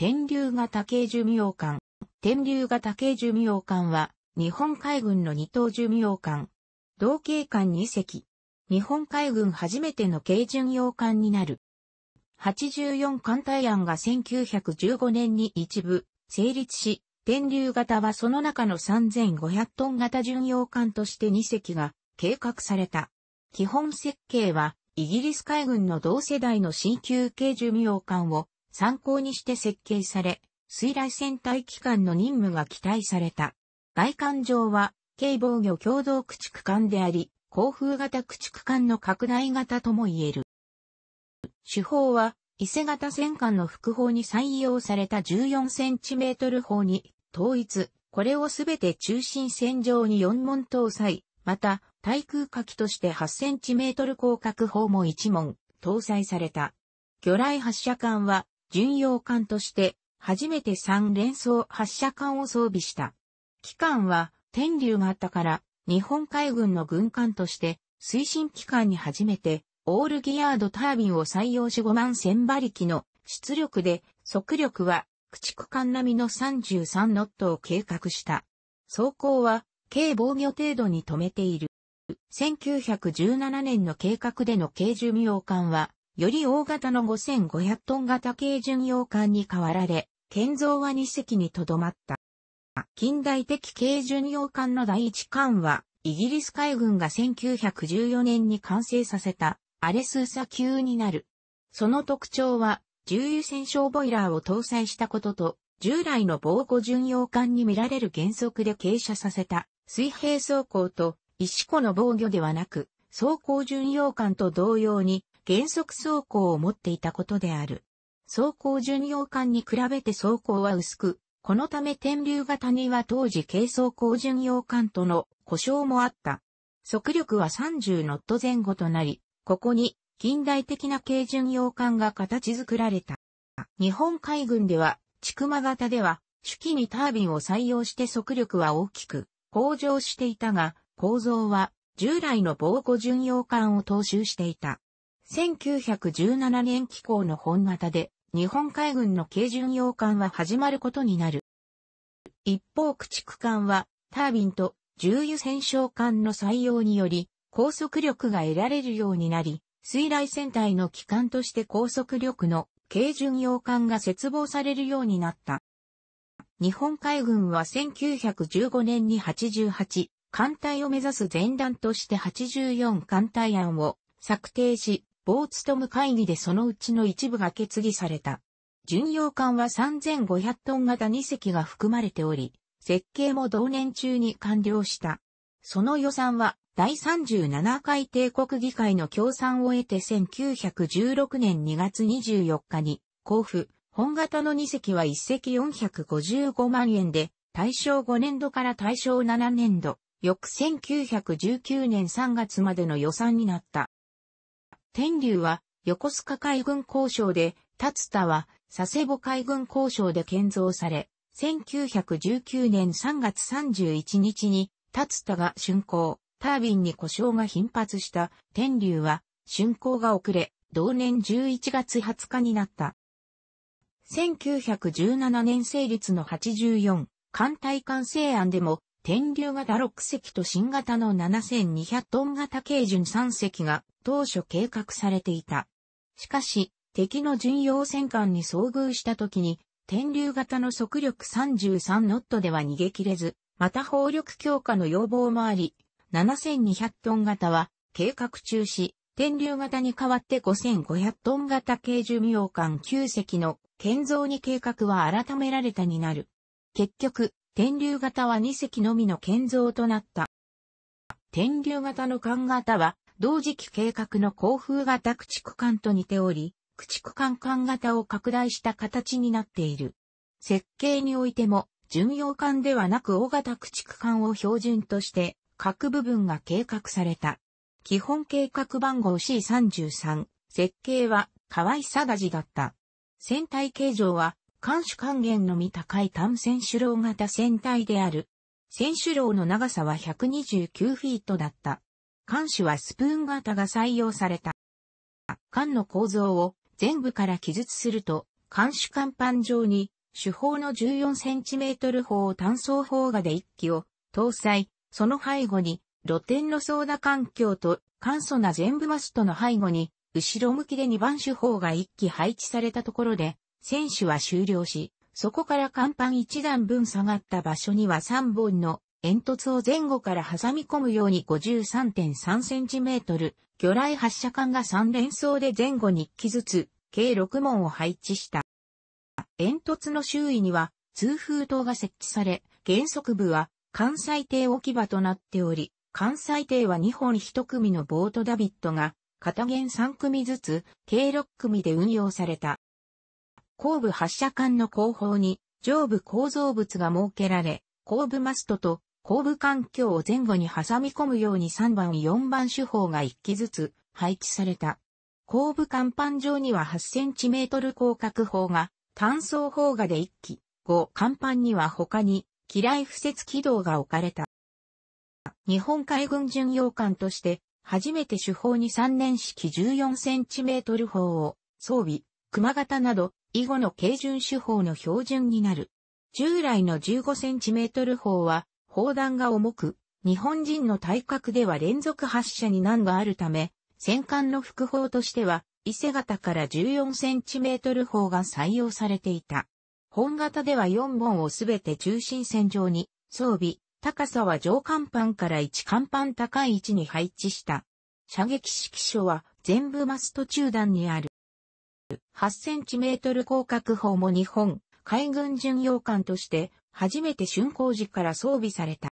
天竜型軽寿命艦。天竜型軽寿命艦は、日本海軍の二等寿命艦。同型艦二隻。日本海軍初めての軽巡洋艦になる。84艦隊案が1915年に一部、成立し、天竜型はその中の3500トン型巡洋艦として2隻が計画された。基本設計は、イギリス海軍の同世代の新級軽巡洋艦を参考にして設計され、水雷戦隊機関の任務が期待された。外観上は、軽防御共同駆逐艦であり、航風型駆逐艦の拡大型とも言える。手法は、伊勢型戦艦の副砲に採用された 14cm 砲に統一、これをすべて中心線上に4門搭載、また、対空火器として 8cm 広角砲も1門搭載された。魚雷発射艦は巡洋艦として初めて3連装発射艦を装備した。機関は天竜があったから日本海軍の軍艦として推進機関に初めてオールギアードタービンを採用し5万1000馬力の出力で速力は駆逐艦並みの33ノットを計画した。走行は軽防御程度に止めている。1917年の計画での軽巡洋艦はより大型の5500トン型軽巡洋艦に変わられ、建造は2隻にとどまった。近代的軽巡洋艦の第一艦は、イギリス海軍が1914年に完成させた、アレスーサ級になる。その特徴は、重油戦勝ボイラーを搭載したことと、従来の防護巡洋艦に見られる原則で傾斜させた水平走行と石湖の防御ではなく、走行巡洋艦と同様に原則走行を持っていたことである。走行巡洋艦に比べて走行は薄く、このため天竜型には当時軽装甲巡洋艦との故障もあった。速力は30ノット前後となり、ここに近代的な軽巡洋艦が形作られた。日本海軍では、千曲型では、手記にタービンを採用して速力は大きく向上していたが、構造は従来の防護巡洋艦を踏襲していた。1917年機構の本型で、日本海軍の軽巡洋艦は始まることになる。一方駆逐艦は、タービンと重油戦勝艦の採用により、高速力が得られるようになり、水雷戦隊の機関として高速力の軽巡洋艦が切望されるようになった。日本海軍は1915年に88艦隊を目指す前段として84艦隊案を策定し、ボーツトム会議でそのうちの一部が決議された。巡洋艦は3500トン型2隻が含まれており、設計も同年中に完了した。その予算は第37回帝国議会の協賛を得て1916年2月24日に、交付、本型の2隻は1隻455万円で、大正5年度から大正7年度、翌1919年3月までの予算になった。天竜は横須賀海軍交渉で、達田は佐世保海軍交渉で建造され、1919年3月31日に、達田が竣工、タービンに故障が頻発した天竜は、竣工が遅れ、同年11月20日になった。1917年成立の84、艦隊艦成案でも、天竜型6隻と新型の7200トン型軽巡3隻が当初計画されていた。しかし、敵の巡洋戦艦に遭遇した時に、天竜型の速力33ノットでは逃げ切れず、また砲力強化の要望もあり、7200トン型は計画中止、天竜型に代わって5500トン型軽寿命艦9隻の建造に計画は改められたになる。結局、天竜型は2隻のみの建造となった。天竜型の艦型は同時期計画の興風型駆逐艦と似ており、駆逐艦艦型を拡大した形になっている。設計においても、巡洋艦ではなく大型駆逐艦を標準として、各部分が計画された。基本計画番号 C33、設計は河合定次だった。船体形状は、艦首還元のみ高い単船首楼型船体である。船首楼の長さは129フィートだった。缶種はスプーン型が採用された。缶の構造を全部から記述すると、缶種乾板上に、主砲の 14cm 砲単装砲がで1機を搭載、その背後に露天のソーダ環境と簡素な全部マストの背後に、後ろ向きで2番手法が1機配置されたところで、選手は終了し、そこから甲板1段分下がった場所には3本の煙突を前後から挟み込むように 53.3cm、魚雷発射管が3連装で前後に1機ずつ、計6門を配置した。煙突の周囲には通風塔が設置され、原則部は関西艇置き場となっており、関西艇は2本1組のボートダビットが、片弦3組ずつ、計6組で運用された。後部発射管の後方に上部構造物が設けられ、後部マストと後部環境を前後に挟み込むように3番4番手法が1機ずつ配置された。後部甲板上には 8cm 広角砲が、単装砲がで1機、5甲板には他に、機雷敷設軌道が置かれた。日本海軍巡洋艦として、初めて手法に3年式 14cm 砲を装備、熊型など、以後の軽巡手法の標準になる。従来の 15cm 砲は、砲弾が重く、日本人の体格では連続発射に難があるため、戦艦の副砲としては、伊勢型から14センチメートル砲が採用されていた。本型では4本をすべて中心線上に装備、高さは上甲板から1甲板高い位置に配置した。射撃指揮所は全部マスト中段にある。8センチメートル広角砲も日本海軍巡洋艦として初めて竣工時から装備された。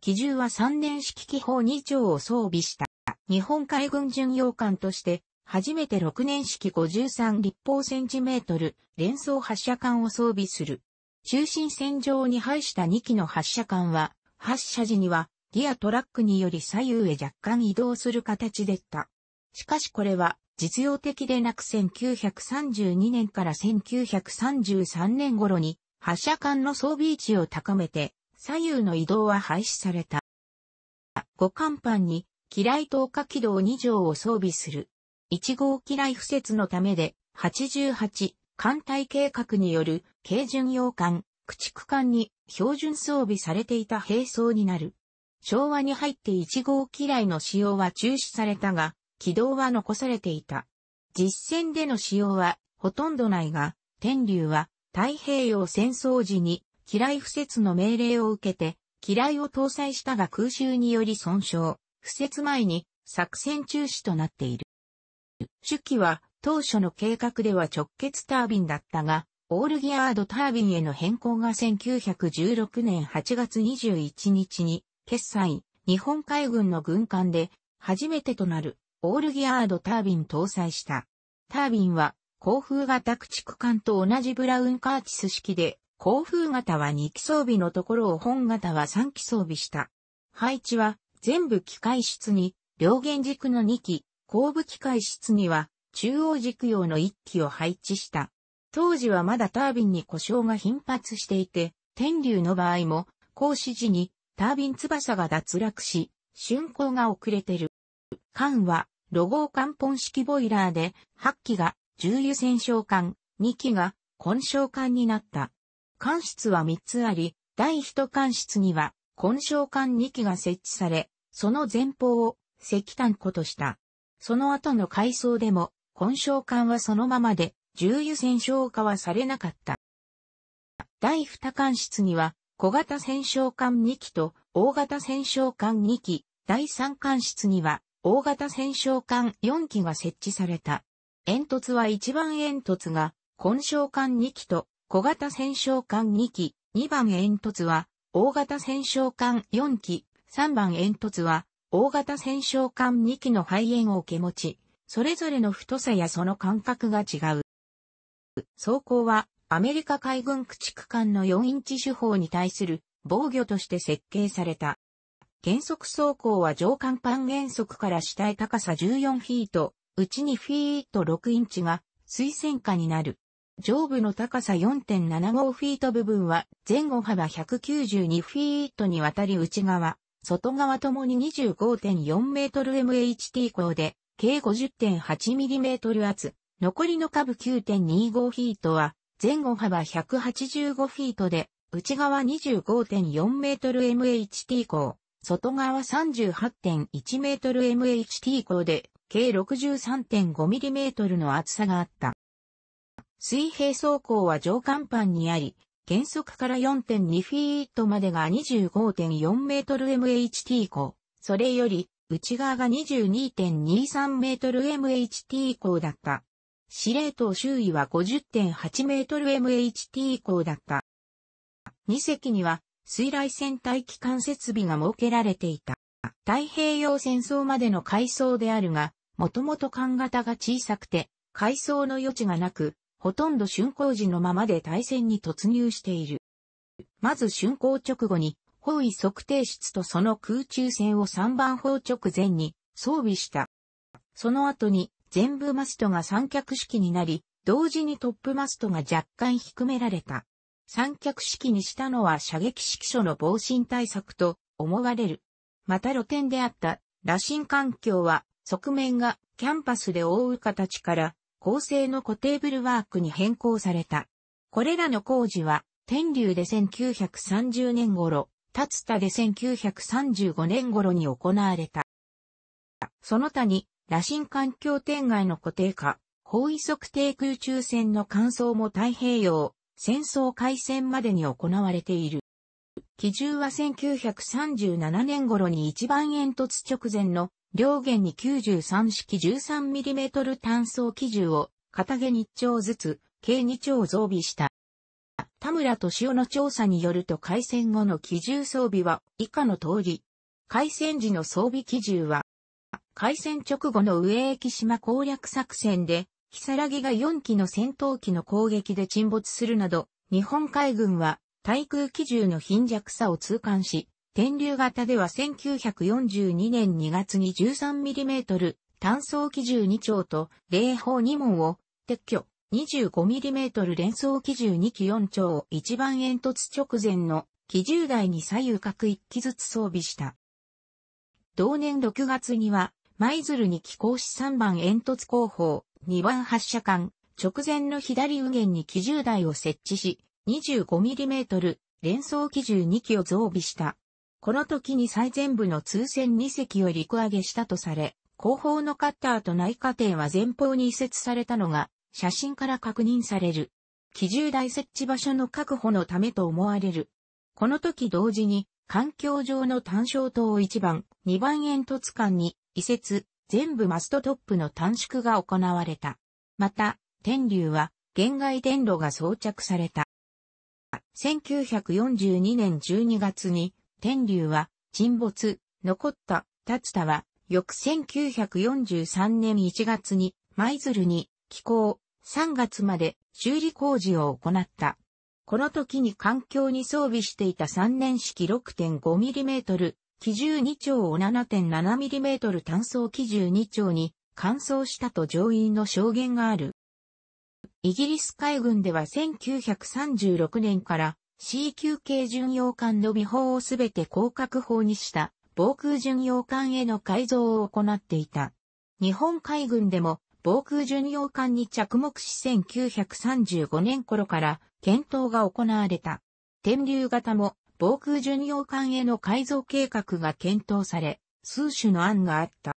機銃は三年式機砲2丁を装備した。日本海軍巡洋艦として、初めて6年式53立方センチメートル連装発射艦を装備する。中心線上に配した2機の発射艦は、発射時にはギアトラックにより左右へ若干移動する形でった。しかしこれは実用的でなく1932年から1933年頃に発射管の装備位置を高めて、左右の移動は廃止された。五甲板に、機雷投下軌道2条を装備する。1号機雷敷設のためで、88、艦隊計画による、軽巡洋艦、駆逐艦に標準装備されていた兵装になる。昭和に入って1号機雷の使用は中止されたが、軌道は残されていた。実戦での使用はほとんどないが、天竜は太平洋戦争時に、機雷不設の命令を受けて、機雷を搭載したが空襲により損傷、不設前に作戦中止となっている。主機は当初の計画では直結タービンだったが、オールギアードタービンへの変更が1916年8月21日に決済、日本海軍の軍艦で初めてとなるオールギアードタービン搭載した。タービンは航風型駆逐艦と同じブラウンカーチス式で、航風型は2機装備のところを本型は3機装備した。配置は全部機械室に、両弦軸の2機、後部機械室には中央軸用の1機を配置した。当時はまだタービンに故障が頻発していて、天竜の場合も、行使時にタービン翼が脱落し、竣工が遅れてる。艦は、ロゴを艦本式ボイラーで、8機が重油戦勝艦、2機が混召艦になった。艦室は3つあり、第1艦室には混召艦2機が設置され、その前方を石炭庫とした。その後の階層でも混召艦はそのままで重油戦勝化はされなかった。第2艦室には小型戦勝艦2機と大型戦勝艦2機、第3艦室には大型戦勝艦4機が設置された。煙突は1番煙突が、根性管2基と小型戦勝艦2機、2番煙突は、大型戦勝艦4基、3番煙突は、大型戦勝艦2基の肺炎を受け持ち、それぞれの太さやその間隔が違う。装甲は、アメリカ海軍駆逐艦の4インチ手法に対する防御として設計された。原則走行は上甲板原則から下へ高さ14フィート、うちにフィート6インチが水線下になる。上部の高さ4.75フィート部分は前後幅192フィートにわたり内側、外側ともに25.4メートル MHT 高で計50.8ミリメートル厚。残りの下部9.25フィートは前後幅185フィートで内側25.4メートル MHT 高。外側38.1メートル MHT 高で計 63.5mm の厚さがあった。水平走行は上甲板にあり、原則から4.2フィートまでが25.4メートル MHT 高。それより、内側が22.23メートル MHT 高だった。司令塔周囲は50.8メートル MHT 高だった。2隻には、水雷戦隊機関設備が設けられていた。太平洋戦争までの階層であるが、もともと艦型が小さくて、改装の余地がなく、ほとんど竣工時のままで対戦に突入している。まず竣工直後に、方位測定室とその空中線を3番砲直前に装備した。その後に全部マストが三脚式になり、同時にトップマストが若干低められた。三脚式にしたのは射撃式所の防振対策と思われる。また露店であった羅針環境は側面がキャンパスで覆う形から構成の固テーブルワークに変更された。これらの工事は天竜で1930年頃、立田で1935年頃に行われた。その他に、羅針環境天外の固定化、方位測定空中戦の乾燥も太平洋、戦争開戦までに行われている。機銃は1937年頃に一番煙突直前の両弦に93式 13mm 単装機銃を片毛2丁ずつ計2丁増備した。田村敏夫の調査によると開戦後の機銃装備は以下の通り。開戦時の装備機銃は、開戦直後の上駅島攻略作戦で、木更木が4機の戦闘機の攻撃で沈没するなど、日本海軍は対空機銃の貧弱さを痛感し、天竜型では1942年2月に 13mm 単装機銃2丁と霊砲2門を撤去 25mm 連装機銃2機4丁を一番煙突直前の機銃台に左右各1機ずつ装備した。同年6月には舞鶴に寄港し3番煙突後方2番発射管直前の左右舷に機銃台を設置し 25mm 連装機銃2機を増備した。この時に最前部の通船2隻を陸揚げしたとされ、後方のカッターと内過程は前方に移設されたのが、写真から確認される。機銃台設置場所の確保のためと思われる。この時同時に、環境上の単焦灯を1番、2番煙突間に移設、全部マストトップの短縮が行われた。また、天竜は、限外電路が装着された。1942年12月に、天竜は沈没、残った立田は、翌1943年1月に舞鶴に寄港、3月まで修理工事を行った。この時に環境に装備していた3年式 6.5mm、機重2丁を 7.7mm 単装機重2丁に乾燥したと乗員の証言がある。イギリス海軍では1936年から C 級系巡洋艦の備砲をすべて広角砲にした防空巡洋艦への改造を行っていた。日本海軍でも防空巡洋艦に着目し1935年頃から検討が行われた。天竜型も防空巡洋艦への改造計画が検討され、数種の案があった。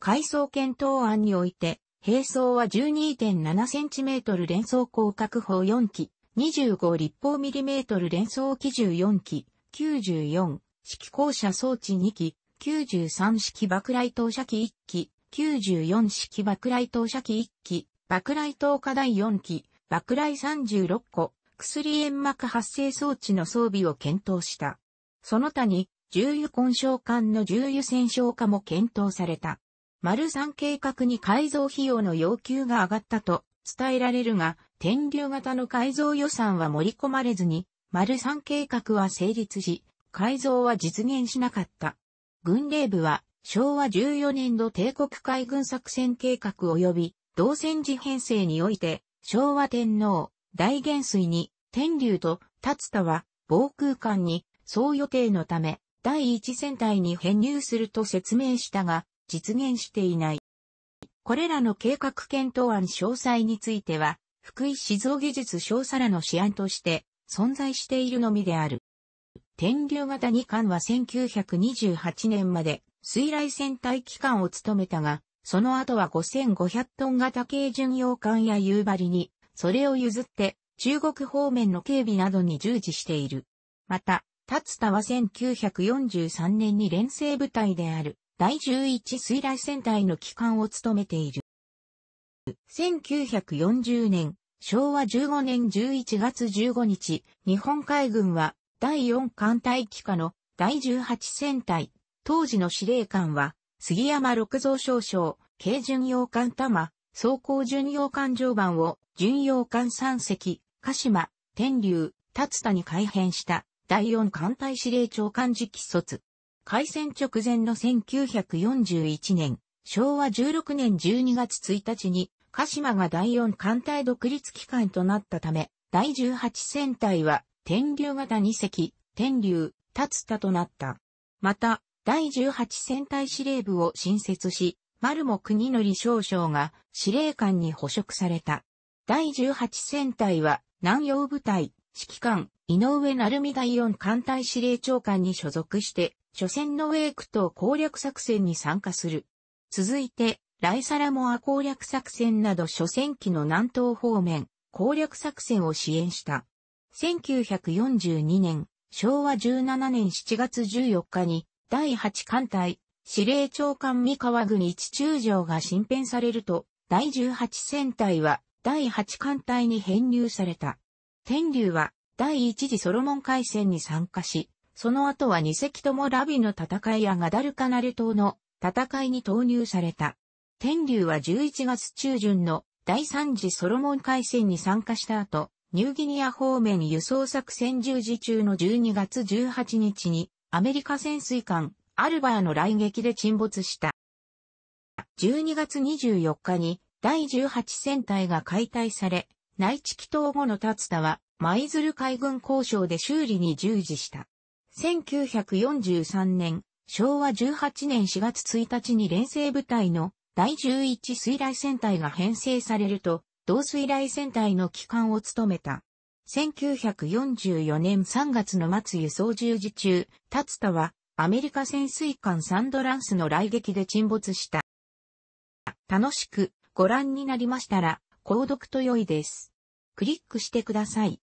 改装検討案において、並走は 12.7cm 連装広角砲4機、25立方ミリメートル連装機14機、94式降車装置2機、93式爆雷投射機1機、94式爆雷投射機1機、爆雷投下第4機、爆雷36個、薬煙幕発生装置の装備を検討した。その他に、重油混焼管の重油戦焼化も検討された。丸三計画に改造費用の要求が上がったと伝えられるが、天竜型の改造予算は盛り込まれずに、丸三計画は成立し、改造は実現しなかった。軍令部は昭和14年度帝国海軍作戦計画及び同戦時編成において、昭和天皇、大元帥に、天竜と立田は防空間に、総予定のため、第一戦隊に編入すると説明したが、実現していない。これらの計画検討案詳細については、福井静造技術小皿らの試案として存在しているのみである。天竜型二艦は1928年まで水雷戦隊機関を務めたが、その後は5500トン型軽巡洋艦や夕張に、それを譲って中国方面の警備などに従事している。また、達田は1943年に連成部隊である第11水雷戦隊の機関を務めている。1940年、昭和15年11月15日、日本海軍は第4艦隊機下の第18戦隊、当時の司令官は、杉山六蔵少将、軽巡洋艦玉、装甲巡洋艦上板を、巡洋艦三隻、鹿島、天竜、竜田に改編した、第4艦隊司令長官直期卒。開戦直前の1941年、昭和16年12月1日に、鹿島が第4艦隊独立機関となったため、第18戦隊は、天竜型2隻、天竜、立田となった。また、第18戦隊司令部を新設し、丸も国の則少将が司令官に捕食された。第18戦隊は、南洋部隊、指揮官、井上成美第4艦隊司令長官に所属して、初戦のウェイクと攻略作戦に参加する。続いて、ライサラモア攻略作戦など初戦期の南東方面攻略作戦を支援した。1942年、昭和17年7月14日に第8艦隊司令長官三河軍一中将が新編されると、第18戦隊は第8艦隊に編入された。天竜は第1次ソロモン海戦に参加し、その後は2隻ともラビの戦いやガダルカナル島の戦いに投入された。天竜は11月中旬の第三次ソロモン海戦に参加した後、ニューギニア方面輸送作戦従事中の12月18日にアメリカ潜水艦アルバーの来撃で沈没した。12月24日に第18戦隊が解体され、内地祈祷後の立田は舞鶴海軍交渉で修理に従事した。1943年、昭和18年4月1日に連星部隊の第11水雷戦隊が編成されると、同水雷戦隊の機関を務めた。1944年3月の末輸送十字中、立田はアメリカ潜水艦サンドランスの雷撃で沈没した。楽しくご覧になりましたら、購読と良いです。クリックしてください。